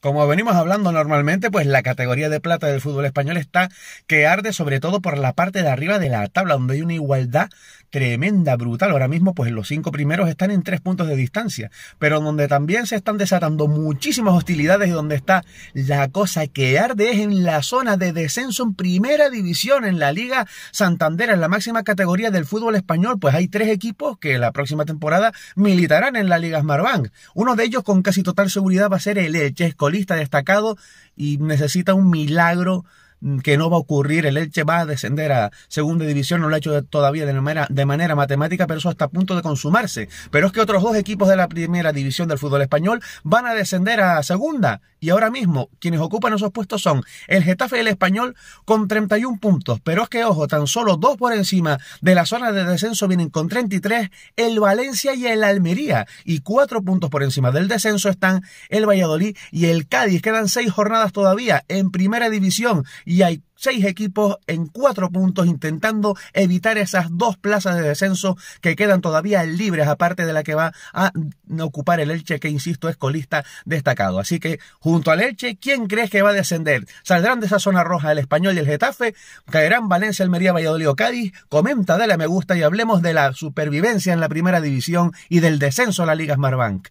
Como venimos hablando normalmente, pues la categoría de plata del fútbol español está que arde sobre todo por la parte de arriba de la tabla, donde hay una igualdad tremenda, brutal. Ahora mismo, pues los cinco primeros están en tres puntos de distancia, pero donde también se están desatando muchísimas hostilidades y donde está la cosa que arde es en la zona de descenso en primera división, en la Liga Santander, en la máxima categoría del fútbol español. Pues hay tres equipos que la próxima temporada militarán en la Liga Smartbank. Uno de ellos con casi total seguridad va a ser el Chesco destacado y necesita un milagro mm, que no va a ocurrir. El Elche va a descender a segunda división, no lo ha hecho todavía de manera, de manera matemática, pero eso está a punto de consumarse. Pero es que otros dos equipos de la primera división del fútbol español van a descender a segunda. Y ahora mismo, quienes ocupan esos puestos son el Getafe y el Español con 31 puntos. Pero es que, ojo, tan solo dos por encima de la zona de descenso vienen con 33 el Valencia y el Almería. Y cuatro puntos por encima del descenso están el Valladolid y el Cádiz. Quedan seis jornadas todavía en primera división y hay seis equipos en cuatro puntos intentando evitar esas dos plazas de descenso que quedan todavía libres, aparte de la que va a ocupar el Elche, que insisto es colista destacado. Así que junto al Elche, ¿quién crees que va a descender? ¿Saldrán de esa zona roja el español y el Getafe? ¿Caerán Valencia, Almería, Valladolid o Cádiz? Comenta, dale a me gusta y hablemos de la supervivencia en la primera división y del descenso a la Liga Smarbank.